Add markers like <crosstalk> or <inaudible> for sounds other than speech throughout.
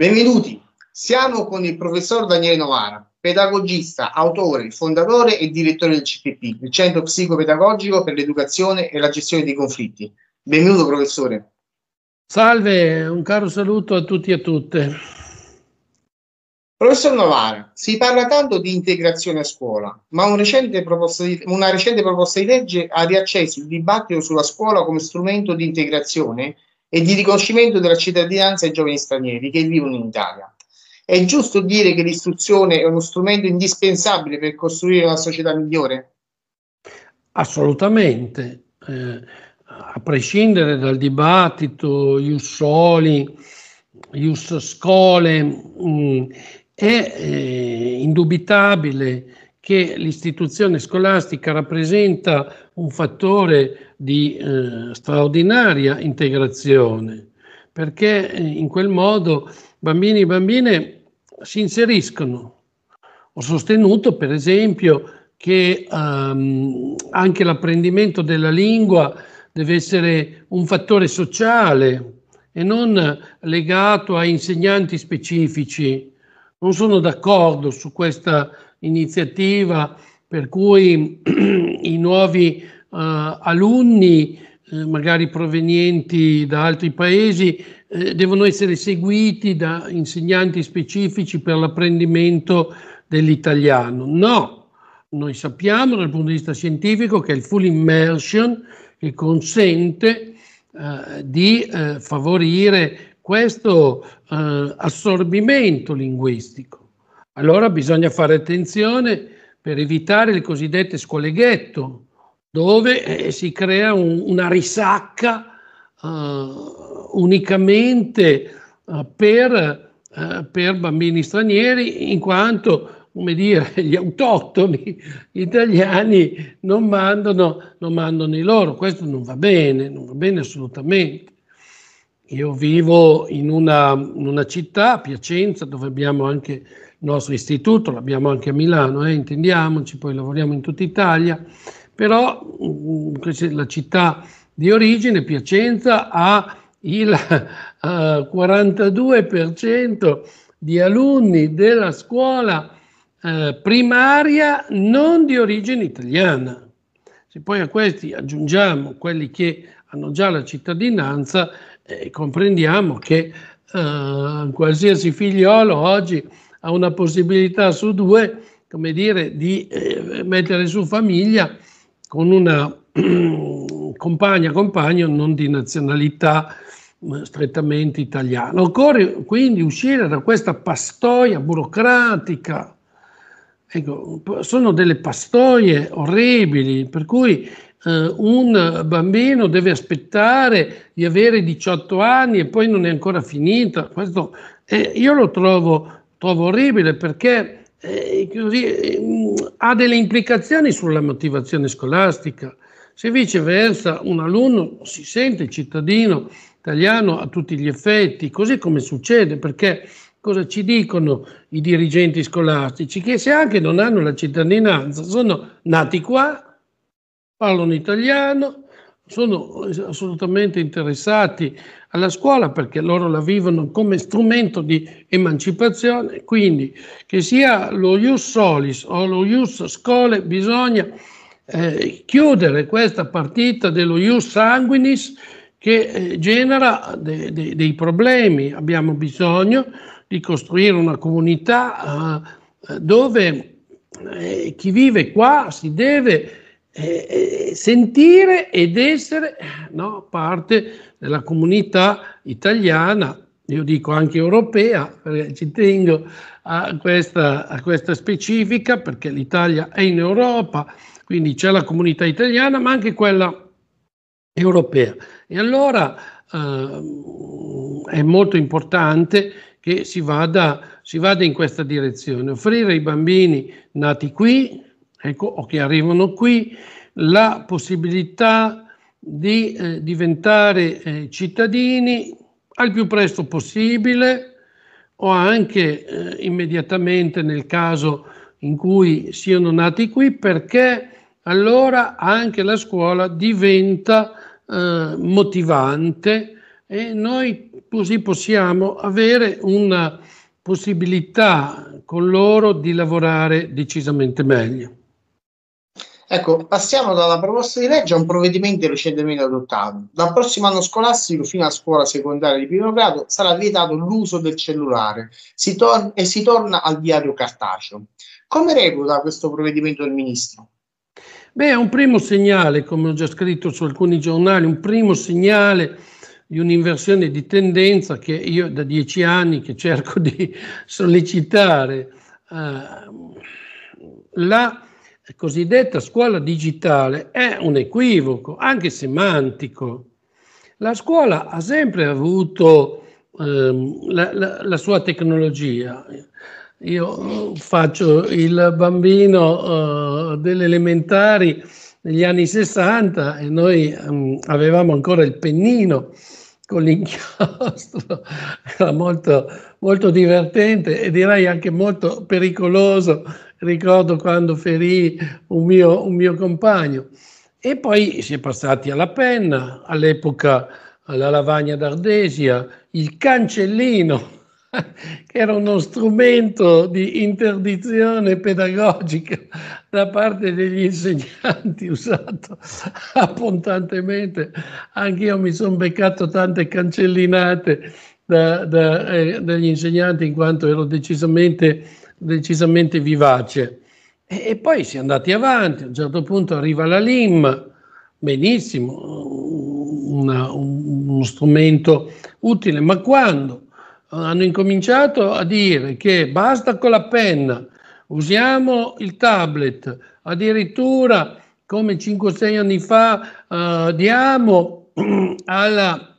Benvenuti, siamo con il professor Daniele Novara, pedagogista, autore, fondatore e direttore del CPP, il Centro Psicopedagogico per l'Educazione e la Gestione dei Conflitti. Benvenuto professore. Salve, un caro saluto a tutti e a tutte. Professor Novara, si parla tanto di integrazione a scuola, ma un recente di, una recente proposta di legge ha riacceso il dibattito sulla scuola come strumento di integrazione e di riconoscimento della cittadinanza ai giovani stranieri che vivono in Italia. È giusto dire che l'istruzione è uno strumento indispensabile per costruire una società migliore? Assolutamente. Eh, a prescindere dal dibattito Ius Soli, Ius Scole, mh, mm, è eh, indubitabile che l'istituzione scolastica rappresenta un fattore di eh, straordinaria integrazione, perché eh, in quel modo bambini e bambine si inseriscono. Ho sostenuto, per esempio, che ehm, anche l'apprendimento della lingua deve essere un fattore sociale e non legato a insegnanti specifici. Non sono d'accordo su questa iniziativa per cui <clears throat> i nuovi uh, alunni, eh, magari provenienti da altri paesi, eh, devono essere seguiti da insegnanti specifici per l'apprendimento dell'italiano. No, noi sappiamo dal punto di vista scientifico che è il full immersion che consente eh, di eh, favorire questo eh, assorbimento linguistico. Allora bisogna fare attenzione per evitare le cosiddette scuole ghetto, dove eh, si crea un, una risacca uh, unicamente uh, per, uh, per, bambini stranieri, in quanto come dire, <laughs> gli autoctoni italiani non mandano, non mandano i loro. Questo non va bene, non va bene assolutamente. Io vivo in una, in una città, Piacenza, dove abbiamo anche il nostro istituto, l'abbiamo anche a Milano, eh, intendiamoci, poi lavoriamo in tutta Italia, però mm, la città di origine, Piacenza, ha il uh, <laughs> eh, 42% di alunni della scuola uh, primaria non di origine italiana. Se poi a questi aggiungiamo quelli che hanno già la cittadinanza, eh, comprendiamo che uh, qualsiasi figliolo oggi ha una possibilità su due, come dire, di eh, mettere su famiglia con una <clears throat> compagna, compagno non di nazionalità mm, strettamente italiana. Occorre quindi uscire da questa pastoia burocratica. Ecco, sono delle pastoie orribili, per cui eh, un bambino deve aspettare di avere 18 anni e poi non è ancora finita. Questo eh, io lo trovo trovo orribile perché eh, così, eh, ha delle implicazioni sulla motivazione scolastica. Se viceversa un alunno si sente cittadino italiano a tutti gli effetti, così come succede, perché cosa ci dicono i dirigenti scolastici? Che se anche non hanno la cittadinanza, sono nati qua, parlano italiano, sono assolutamente interessati alla scuola perché loro la vivono come strumento di emancipazione, quindi che sia lo ius solis o lo ius scole bisogna eh, chiudere questa partita dello ius sanguinis che eh, genera de, de, dei problemi. Abbiamo bisogno di costruire una comunità eh, dove eh, chi vive qua si deve eh, eh, sentire ed essere no, parte della comunità italiana, io dico anche europea, perché ci tengo a questa, a questa specifica, perché l'Italia è in Europa, quindi c'è la comunità italiana, ma anche quella europea. E allora eh, è molto importante che si vada, si vada in questa direzione, offrire ai bambini nati qui, ecco, o che arrivano qui, la possibilità di eh, diventare eh, cittadini al più presto possibile o anche eh, immediatamente nel caso in cui siano nati qui perché allora anche la scuola diventa eh, motivante e noi così possiamo avere una possibilità con loro di lavorare decisamente meglio. Ecco, passiamo dalla proposta di legge a un provvedimento recentemente adottato. Dal prossimo anno scolastico fino alla scuola secondaria di primo grado sarà vietato l'uso del cellulare si tor- e si torna al diario cartaceo. Come regola questo provvedimento il Ministro? Beh, è un primo segnale, come ho già scritto su alcuni giornali, un primo segnale di un'inversione di tendenza che io da dieci anni che cerco di <laughs> sollecitare. Eh, la cosiddetta scuola digitale è un equivoco, anche semantico. La scuola ha sempre avuto ehm, la, la, la, sua tecnologia. Io faccio il bambino eh, delle elementari negli anni 60 e noi ehm, avevamo ancora il pennino con l'inchiostro, era molto, molto divertente e direi anche molto pericoloso ricordo quando ferì un mio, un mio compagno. E poi si è passati alla penna, all'epoca alla lavagna d'ardesia, il cancellino, <laughs> che era uno strumento di interdizione pedagogica da parte degli insegnanti <laughs> usato abbondantemente. Anche io mi sono beccato tante cancellinate da, da, eh, dagli insegnanti in quanto ero decisamente decisamente vivace. E, e poi si è andati avanti, a un certo punto arriva la LIM, benissimo, una, uno strumento utile, ma quando hanno incominciato a dire che basta con la penna, usiamo il tablet, addirittura come 5-6 anni fa eh, diamo ai <clears throat>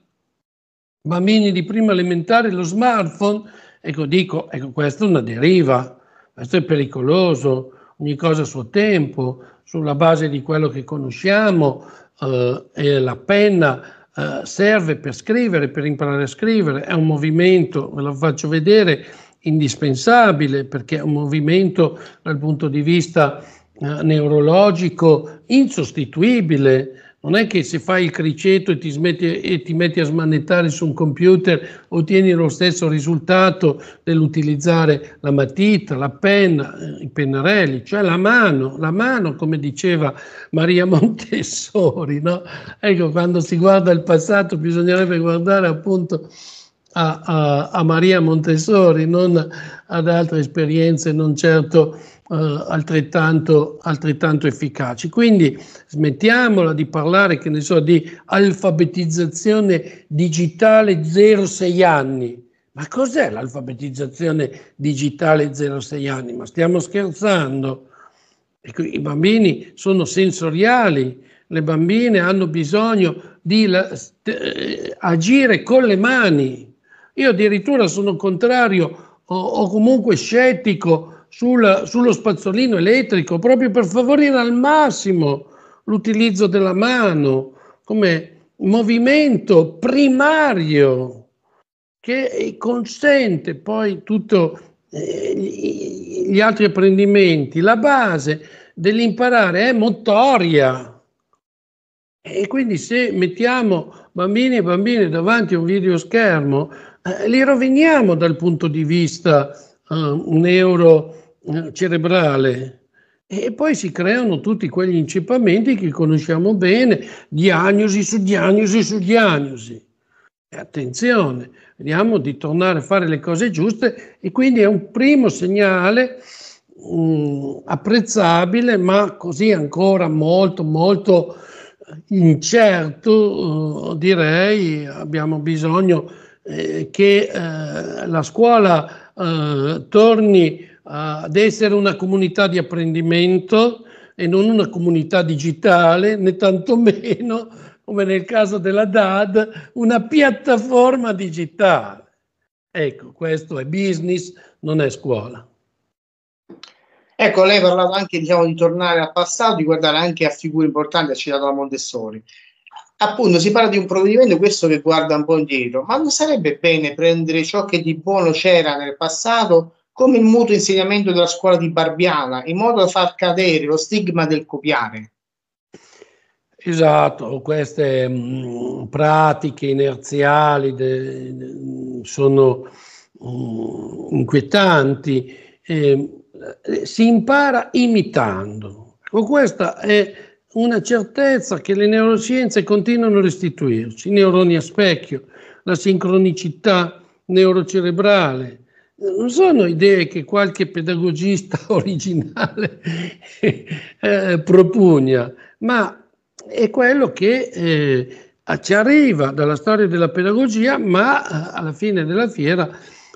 bambini di prima elementare lo smartphone, Ecco, dico, ecco, questa è una deriva, questo è pericoloso, ogni cosa a suo tempo, sulla base di quello che conosciamo, eh, la penna eh, serve per scrivere, per imparare a scrivere, è un movimento, ve lo faccio vedere, indispensabile perché è un movimento dal punto di vista eh, neurologico insostituibile, non è che se fai il criceto e ti, smetti, e ti metti a smanettare su un computer ottieni lo stesso risultato dell'utilizzare la matita, la penna, eh, i pennarelli, cioè la mano, la mano come diceva Maria <laughs> Montessori. No? Ecco, quando si guarda il passato bisognerebbe guardare appunto a, a, a, Maria Montessori, non ad altre esperienze non certo eh, altrettanto, altrettanto, efficaci. Quindi smettiamola di parlare, che ne so, di alfabetizzazione digitale 0-6 anni. Ma cos'è l'alfabetizzazione digitale 0-6 anni? Ma stiamo scherzando. Ecco, I bambini sono sensoriali, le bambine hanno bisogno di la, eh, agire con le mani io addirittura sono contrario o, o comunque scettico sul, sullo spazzolino elettrico proprio per favorire al massimo l'utilizzo della mano come movimento primario che consente poi tutti eh, gli altri apprendimenti. La base dell'imparare è motoria. E quindi se mettiamo bambini e bambine davanti a un videoschermo, eh, li roviniamo dal punto di vista eh, neurocerebrale. Eh, e poi si creano tutti quegli incippamenti che conosciamo bene, diagnosi su diagnosi su diagnosi. E attenzione, vediamo di tornare a fare le cose giuste e quindi è un primo segnale mh, mm, apprezzabile, ma così ancora molto, molto eh, incerto, uh, direi, abbiamo bisogno eh, che eh, la scuola eh, torni ad essere una comunità di apprendimento e non una comunità digitale, né tantomeno, come nel caso della DAD, una piattaforma digitale. Ecco, questo è business, non è scuola. Ecco, lei parlava anche diciamo, di tornare al passato, di guardare anche a figure importanti, ha citato la Montessori appunto si parla di un provvedimento questo che guarda un po' indietro, ma non sarebbe bene prendere ciò che di buono c'era nel passato come il mutuo insegnamento della scuola di Barbiana, in modo da far cadere lo stigma del copiare? Esatto, queste mh, mm, pratiche inerziali de, de, sono mh, mm, inquietanti. Ehm, eh, si impara imitando. Ecco, questa è una certezza che le neuroscienze continuano a restituirci, i neuroni a specchio, la sincronicità neurocerebrale. Non sono idee che qualche pedagogista <laughs> originale eh, propugna, ma è quello che eh, ci arriva dalla storia della pedagogia, ma eh, alla fine della fiera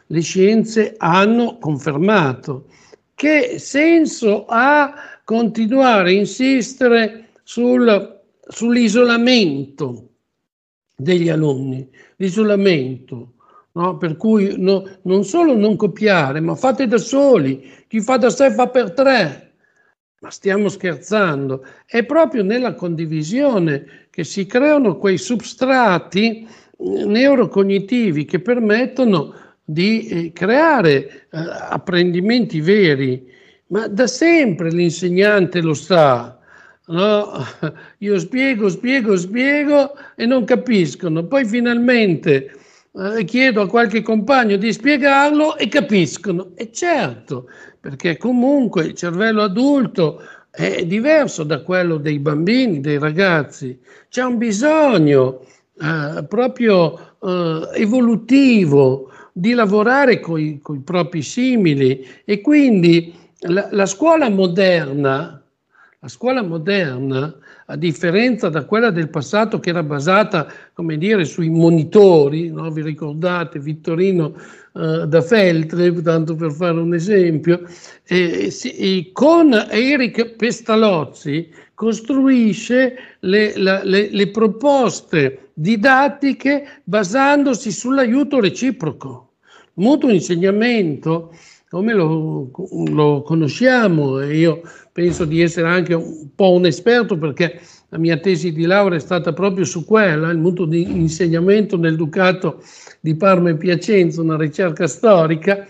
le scienze hanno confermato. Che senso ha continuare a insistere sul, sull'isolamento degli alunni, l'isolamento, no? per cui no, non solo non copiare, ma fate da soli, chi fa da sé fa per tre. Ma stiamo scherzando, è proprio nella condivisione che si creano quei substrati eh, neurocognitivi che permettono di eh, creare eh, apprendimenti veri, ma da sempre l'insegnante lo sa, No, io spiego, spiego, spiego e non capiscono. Poi finalmente eh, chiedo a qualche compagno di spiegarlo e capiscono. E certo, perché comunque il cervello adulto è diverso da quello dei bambini, dei ragazzi. C'è un bisogno eh, proprio eh, evolutivo di lavorare con i propri simili e quindi la, la scuola moderna la scuola moderna, a differenza da quella del passato che era basata, come dire, sui monitori, no? vi ricordate Vittorino eh, da Feltre, tanto per fare un esempio, e, si, con Eric Pestalozzi costruisce le, la, le, le proposte didattiche basandosi sull'aiuto reciproco. Mutuo insegnamento, come lo, lo conosciamo, io penso di essere anche un po' un esperto perché la mia tesi di laurea è stata proprio su quella, il mutuo di insegnamento nel Ducato di Parma e Piacenza, una ricerca storica.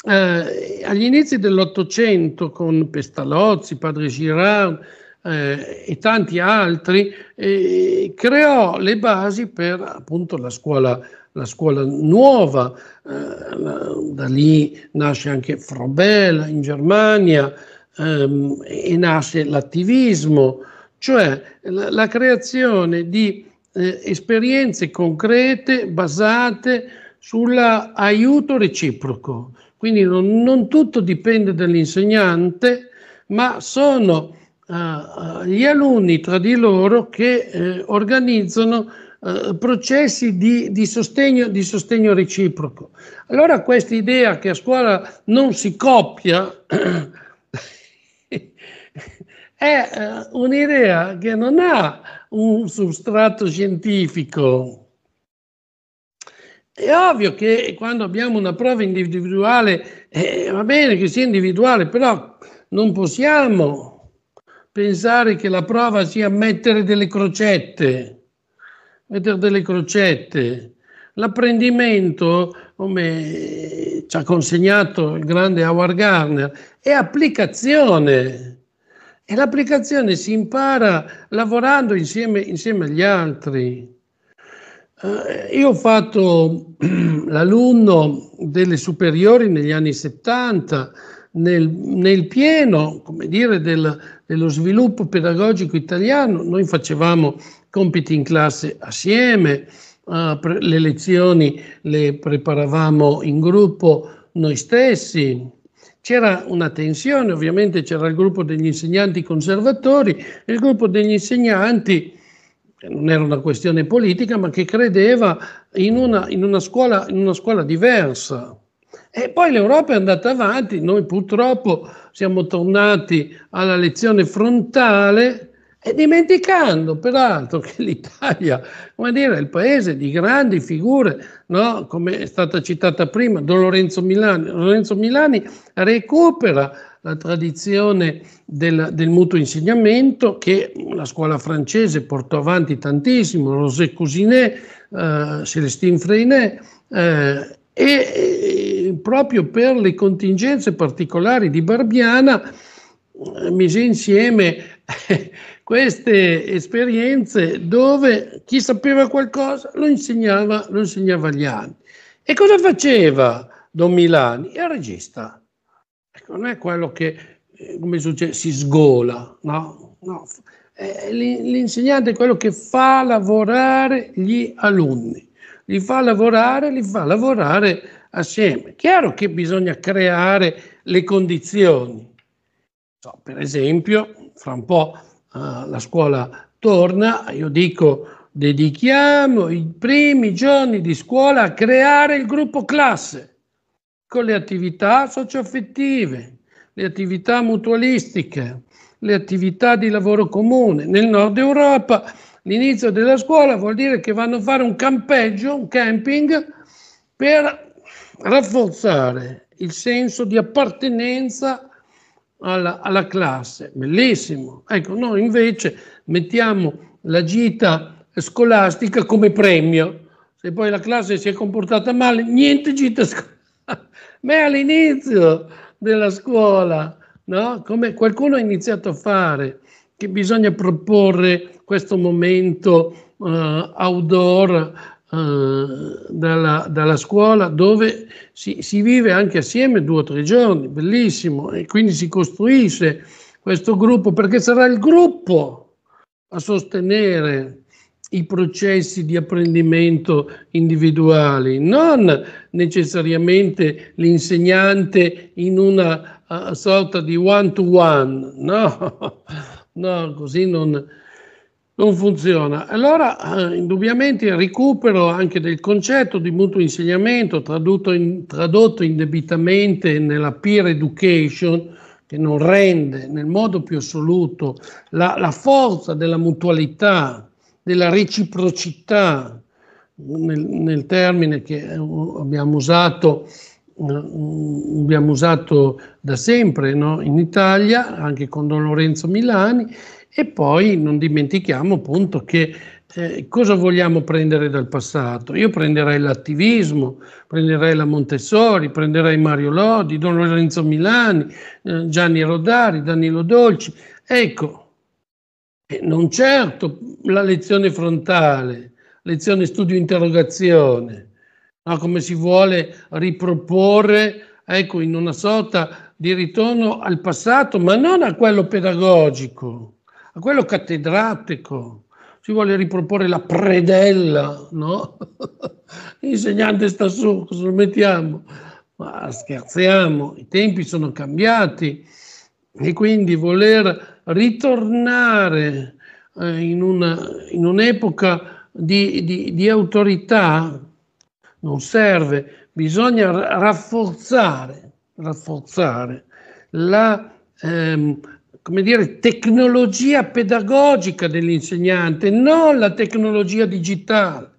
Eh, agli inizi dell'Ottocento con Pestalozzi, Padre Girard eh, e tanti altri, eh, creò le basi per appunto la scuola la scuola nuova, eh, da lì nasce anche Frobel in Germania, ehm, e nasce l'attivismo, cioè la, la creazione di eh, esperienze concrete basate sull'aiuto reciproco. Quindi non, non, tutto dipende dall'insegnante, ma sono eh, eh gli alunni tra di loro che eh, organizzano eh, processi di, di, sostegno, di sostegno reciproco. Allora questa idea che a scuola non si coppia <clears throat> è eh, un'idea che non ha un substrato scientifico. È ovvio che quando abbiamo una prova individuale, eh, va bene che sia individuale, però non possiamo pensare che la prova sia mettere delle crocette, mettere delle crocette. L'apprendimento, come ci ha consegnato il grande Howard Garner, è applicazione e l'applicazione si impara lavorando insieme, insieme agli altri. Eh, io ho fatto <clears throat> l'alunno delle superiori negli anni 70, nel, nel pieno dire, del, dello sviluppo pedagogico italiano. Noi facevamo compiti in classe assieme, eh, pre- le lezioni le preparavamo in gruppo noi stessi. C'era una tensione, ovviamente c'era il gruppo degli insegnanti conservatori, il gruppo degli insegnanti che non era una questione politica, ma che credeva in una, in una, scuola, in una scuola diversa. E poi l'Europa è andata avanti, noi purtroppo siamo tornati alla lezione frontale e dimenticando peraltro che l'Italia come dire, è il paese di grandi figure, no? come è stata citata prima, Don Lorenzo Milani. Lorenzo Milani recupera la tradizione del, del, mutuo insegnamento che la scuola francese portò avanti tantissimo, Rosé Cousinet, eh, Celestine Freinet, eh, e, e proprio per le contingenze particolari di Barbiana eh, mise insieme <laughs> queste esperienze dove chi sapeva qualcosa lo insegnava, lo insegnava agli altri. E cosa faceva Don Milani? Era regista. Ecco, non è quello che, eh, come succede, si sgola, no? no. Eh, l'insegnante è quello che fa lavorare gli alunni, li fa lavorare, li fa lavorare assieme. Chiaro che bisogna creare le condizioni. So, per esempio, fra un po' Ah, la scuola torna, io dico dedichiamo i primi giorni di scuola a creare il gruppo classe con le attività socioaffettive, le attività mutualistiche, le attività di lavoro comune. Nel nord Europa l'inizio della scuola vuol dire che vanno a fare un campeggio, un camping, per rafforzare il senso di appartenenza alla, alla classe, bellissimo. Ecco, noi invece mettiamo la gita scolastica come premio. Se poi la classe si è comportata male, niente gita scolastica. <laughs> Ma è all'inizio della scuola, no? come qualcuno ha iniziato a fare, che bisogna proporre questo momento uh, outdoor eh, dalla, dalla, scuola dove si, si, vive anche assieme due o tre giorni, bellissimo, e quindi si costruisce questo gruppo perché sarà il gruppo a sostenere i processi di apprendimento individuali, non necessariamente l'insegnante in una uh, sorta di one-to-one, no, <laughs> no, così non, non funziona. Allora, eh, indubbiamente il recupero anche del concetto di mutuo insegnamento tradotto, in, tradotto indebitamente nella peer education, che non rende nel modo più assoluto la, la forza della mutualità, della reciprocità, nel, nel termine che eh, abbiamo usato Mm, abbiamo usato da sempre no? in Italia, anche con Don Lorenzo Milani, e poi non dimentichiamo appunto che eh, cosa vogliamo prendere dal passato? Io prenderei l'attivismo, prenderei la Montessori, prenderei Mario Lodi, Don Lorenzo Milani, eh, Gianni Rodari, Danilo Dolci. Ecco, non certo la lezione frontale, lezione studio interrogazione, no? come si vuole riproporre ecco, in una sorta di ritorno al passato, ma non a quello pedagogico, a quello cattedratico. Si vuole riproporre la predella, no? <laughs> L'insegnante sta su, cosa lo mettiamo? Ma scherziamo, i tempi sono cambiati e quindi voler ritornare eh, in, una, in, un'epoca di, di, di autorità non serve, bisogna rafforzare, rafforzare la ehm, come dire, tecnologia pedagogica dell'insegnante, non la tecnologia digitale.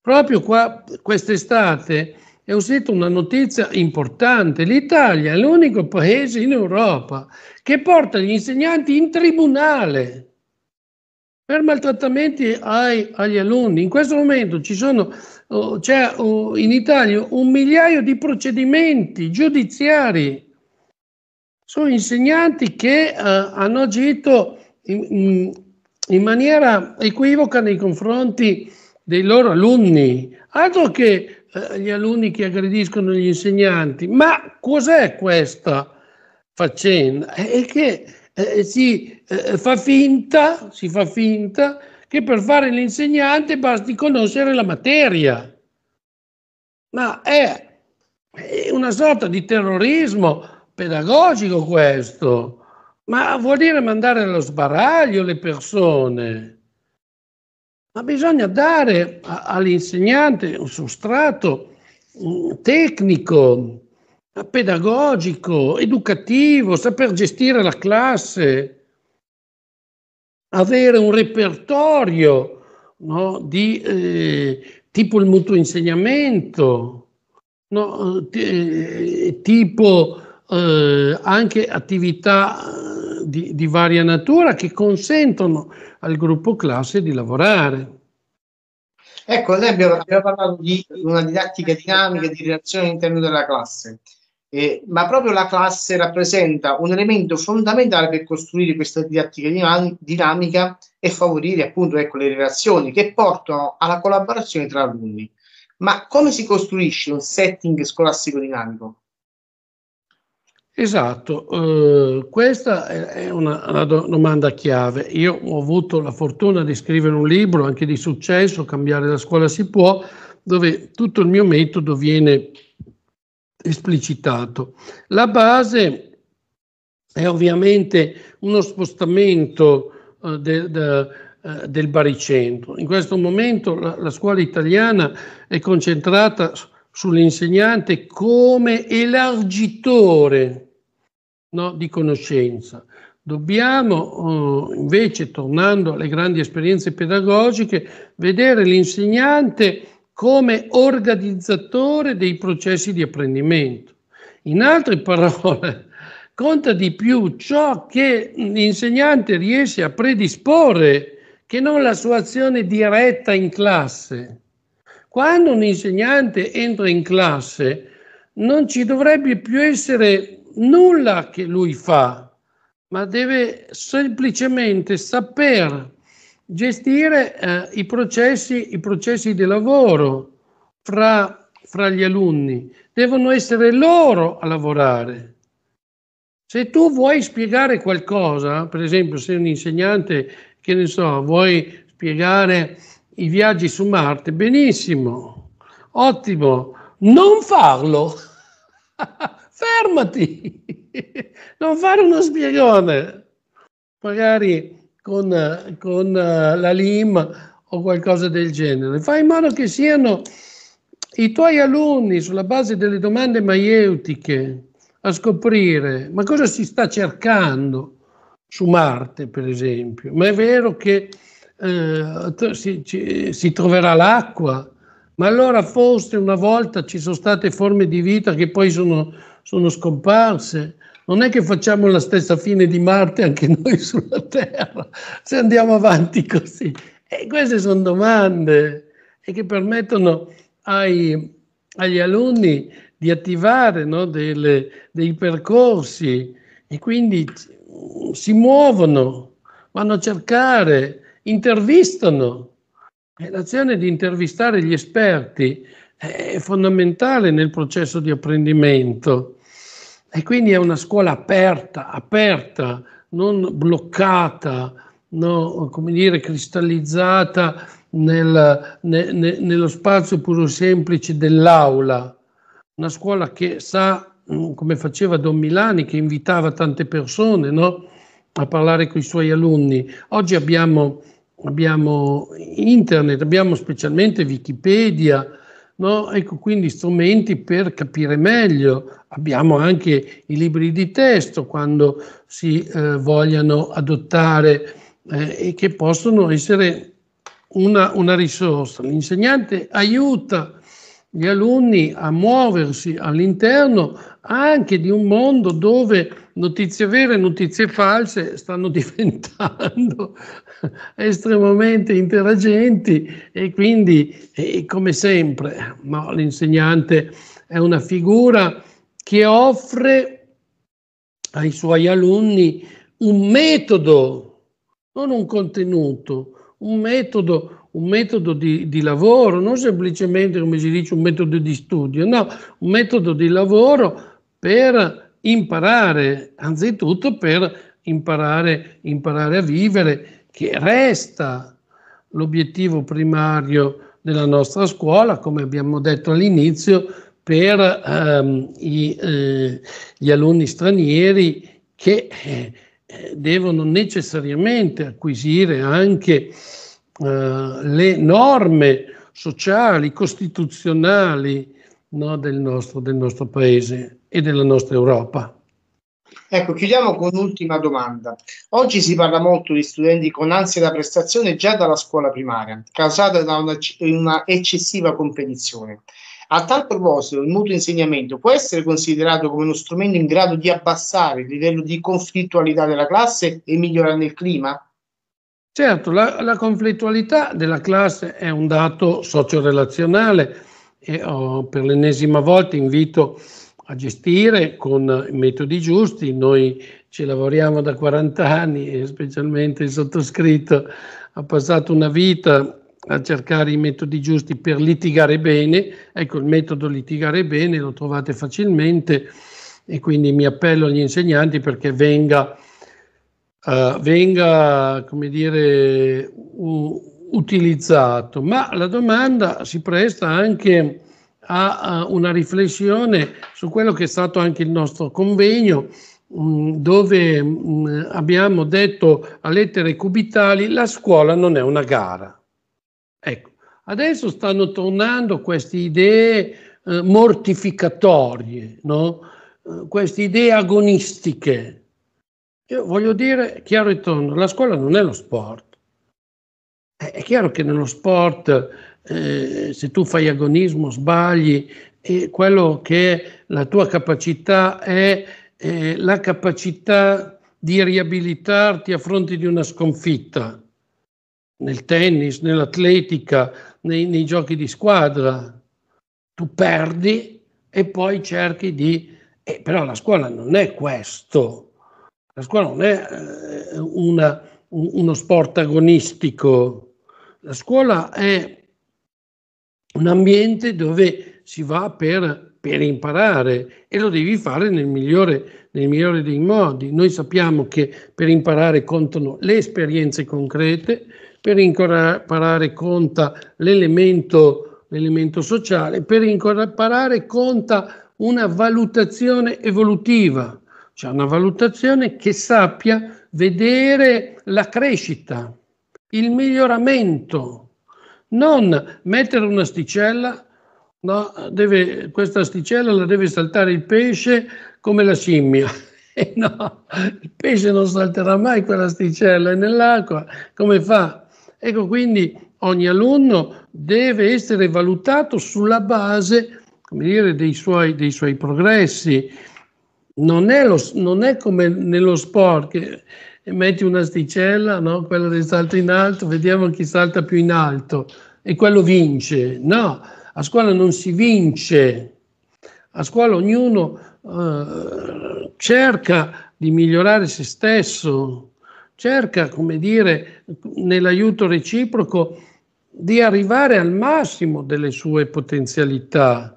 Proprio qua, quest'estate, e ho sentito una notizia importante. L'Italia è l'unico paese in Europa che porta gli insegnanti in tribunale per maltrattamenti ai, agli alunni. In questo momento ci sono Oh, c'è oh, in Italia un migliaio di procedimenti giudiziari su insegnanti che eh, hanno agito in, in, maniera equivoca nei confronti dei loro alunni, altro che eh, gli alunni che aggrediscono gli insegnanti. Ma cos'è questa faccenda? È che eh, si, eh, fa finta, si fa finta che per fare l'insegnante basti conoscere la materia. Ma è, è una sorta di terrorismo pedagogico questo. Ma vuol dire mandare allo sbaraglio le persone. Ma bisogna dare a, all'insegnante un sostrato mh, tecnico, pedagogico, educativo, saper gestire la classe avere un repertorio no, di eh, tipo il mutuo insegnamento, no, t- eh, tipo eh, anche attività eh, di, di varia natura che consentono al gruppo classe di lavorare. Ecco, lei abbiamo, abbiamo, parlato di una didattica dinamica di relazione all'interno della classe. Eh, ma proprio la classe rappresenta un elemento fondamentale per costruire questa didattica dinamica e favorire appunto ecco, le relazioni che portano alla collaborazione tra alunni. Ma come si costruisce un setting scolastico dinamico? Esatto, eh, questa è una, una domanda chiave. Io ho avuto la fortuna di scrivere un libro anche di successo, Cambiare la scuola si può, dove tutto il mio metodo viene esplicitato. La base è ovviamente uno spostamento eh, de, de, eh, del baricentro. In questo momento la, la scuola italiana è concentrata sull'insegnante come elargitore no, di conoscenza. Dobbiamo eh, invece, tornando alle grandi esperienze pedagogiche, vedere l'insegnante come organizzatore dei processi di apprendimento. In altre parole, <laughs> conta di più ciò che l'insegnante riesce a predisporre che non la sua azione diretta in classe. Quando un insegnante entra in classe non ci dovrebbe più essere nulla che lui fa, ma deve semplicemente saper gestire eh, i, processi, i, processi, di lavoro fra, fra gli alunni. Devono essere loro a lavorare. Se tu vuoi spiegare qualcosa, per esempio se un insegnante, che ne so, vuoi spiegare i viaggi su Marte, benissimo, ottimo, non farlo, <laughs> fermati, non fare uno spiegone. Magari con, con eh, la LIM o qualcosa del genere. Fai in modo che siano i tuoi alunni, sulla base delle domande maieutiche, a scoprire ma cosa si sta cercando su Marte, per esempio. Ma è vero che eh, si, ci, si troverà l'acqua, ma allora forse una volta ci sono state forme di vita che poi sono, sono scomparse non è che facciamo la stessa fine di Marte anche <laughs> noi sulla Terra, se andiamo avanti così. E queste sono domande e eh, che permettono ai, agli alunni di attivare no, delle, dei percorsi e quindi si muovono, vanno a cercare, intervistano. E l'azione di intervistare gli esperti eh, è fondamentale nel processo di apprendimento e quindi è una scuola aperta, aperta, non bloccata, no, come dire, cristallizzata nel, ne, ne, nello spazio puro semplice dell'aula. Una scuola che sa, mm, come faceva Don Milani, che invitava tante persone no, a parlare con i suoi alunni. Oggi abbiamo, abbiamo internet, abbiamo specialmente Wikipedia, No? Ecco, quindi strumenti per capire meglio. Abbiamo anche i libri di testo quando si eh, vogliono adottare eh, e che possono essere una, una, risorsa. L'insegnante aiuta gli alunni a muoversi all'interno anche di un mondo dove notizie vere e notizie false stanno <laughs> diventando estremamente interagenti e quindi, e come sempre, no, l'insegnante è una figura che offre ai suoi alunni un metodo, non un contenuto, un metodo un metodo di, di, lavoro, non semplicemente come si dice un metodo di studio, no, un metodo di lavoro per imparare, anzitutto per imparare, imparare a vivere, che resta l'obiettivo primario della nostra scuola, come abbiamo detto all'inizio, per ehm, i, eh, gli alunni stranieri che eh, devono necessariamente acquisire anche eh, le norme sociali, costituzionali no, del, nostro, del nostro paese e della nostra Europa. Ecco, chiudiamo con un'ultima domanda. Oggi si parla molto di studenti con ansia da prestazione già dalla scuola primaria, causata da una, una, eccessiva competizione. A tal proposito, il mutuo insegnamento può essere considerato come uno strumento in grado di abbassare il livello di conflittualità della classe e migliorare il clima? Certo, la, la, conflittualità della classe è un dato socio-relazionale e oh, per l'ennesima volta invito a gestire con metodi giusti. Noi ci lavoriamo da 40 anni e specialmente il sottoscritto ha passato una vita a cercare i metodi giusti per litigare bene. Ecco, il metodo litigare bene lo trovate facilmente e quindi mi appello agli insegnanti perché venga eh, venga, come dire, u- utilizzato, ma la domanda si presta anche a, a, una riflessione su quello che è stato anche il nostro convegno mh, mm, dove mh, mm, abbiamo detto a lettere cubitali la scuola non è una gara. Ecco, adesso stanno tornando queste idee eh, mortificatorie, no? Eh, queste idee agonistiche, io voglio dire chiaro e tondo, la scuola non è lo sport. È chiaro che nello sport, eh, se tu fai agonismo, sbagli, e quello che è la tua capacità è eh, la capacità di riabilitarti a fronte di una sconfitta nel tennis, nell'atletica, nei, nei, giochi di squadra. Tu perdi e poi cerchi di... Eh, però la scuola non è questo. La scuola non è eh, una, uno sport agonistico, la scuola è un ambiente dove si va per, per imparare e lo devi fare nel migliore, nel migliore, dei modi. Noi sappiamo che per imparare contano le esperienze concrete, per imparare conta l'elemento, l'elemento sociale, per imparare conta una valutazione evolutiva cioè una valutazione che sappia vedere la crescita, il miglioramento, non mettere un'asticella, no, deve, questa asticella la deve saltare il pesce come la scimmia. <laughs> E eh, no, il pesce non salterà mai quell'asticella, è nell'acqua, come fa? Ecco, quindi ogni alunno deve essere valutato sulla base, come dire, dei suoi, dei suoi progressi, non è, lo, non è come nello sport che metti un'asticella, no? quello del salto in alto, vediamo chi salta più in alto e quello vince. No, a scuola non si vince, a scuola ognuno eh, cerca di migliorare se stesso, cerca, come dire, nell'aiuto reciproco di arrivare al massimo delle sue potenzialità.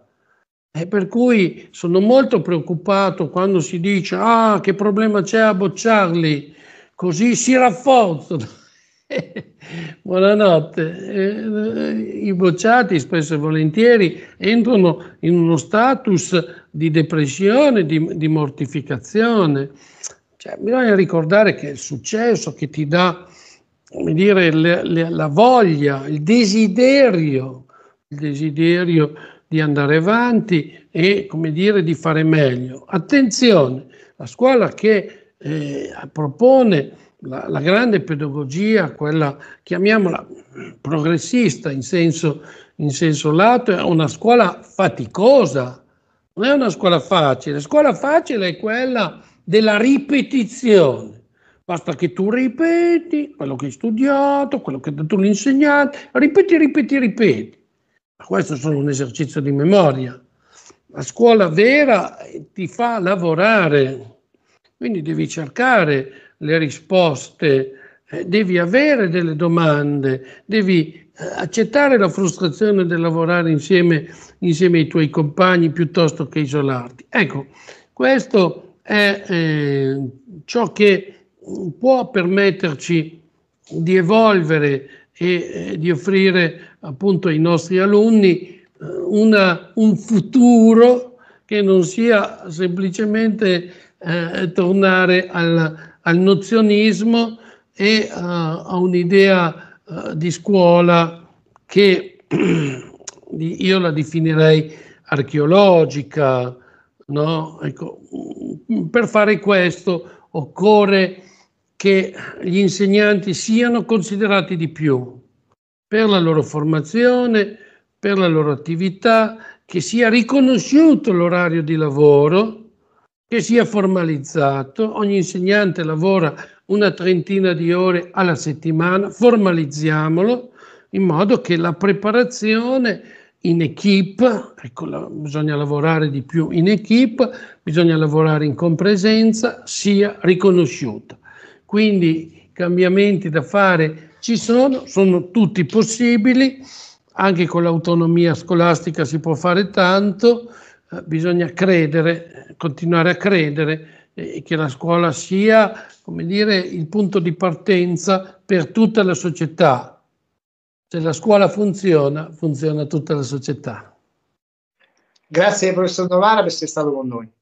E eh, per cui sono molto preoccupato quando si dice ah che problema c'è a bocciarli, così si rafforzano. <laughs> Buonanotte. Eh, I bocciati spesso e volentieri entrano in uno status di depressione, di, di mortificazione. Cioè, bisogna ricordare che il successo che ti dà come dire, le, le, la voglia, il desiderio, il desiderio di andare avanti e come dire, di fare meglio. Attenzione, la scuola che eh, propone la, la, grande pedagogia, quella chiamiamola progressista in senso, in senso lato, è una scuola faticosa, non è una scuola facile. La scuola facile è quella della ripetizione. Basta che tu ripeti quello che hai studiato, quello che ha dato l'insegnante, ripeti, ripeti, ripeti questo è solo un esercizio di memoria. La scuola vera ti fa lavorare, quindi devi cercare le risposte, eh, devi avere delle domande, devi eh, accettare la frustrazione del lavorare insieme, insieme ai tuoi compagni piuttosto che isolarti. Ecco, questo è eh, ciò che mm, può permetterci di evolvere e eh, di offrire appunto ai nostri alunni eh, una, un futuro che non sia semplicemente eh, tornare al, al, nozionismo e uh, a un'idea uh, di scuola che <clears throat> io la definirei archeologica. No? Ecco, per fare questo occorre che gli insegnanti siano considerati di più per la loro formazione, per la loro attività, che sia riconosciuto l'orario di lavoro, che sia formalizzato. Ogni insegnante lavora una trentina di ore alla settimana, formalizziamolo in modo che la preparazione in equip, ecco, la, bisogna lavorare di più in equip, bisogna lavorare in compresenza, sia riconosciuta. Quindi cambiamenti da fare ci sono, sono tutti possibili, anche con l'autonomia scolastica si può fare tanto, eh, bisogna credere, continuare a credere eh, che la scuola sia come dire, il punto di partenza per tutta la società. Se la scuola funziona, funziona tutta la società. Grazie professor Novara per essere stato con noi.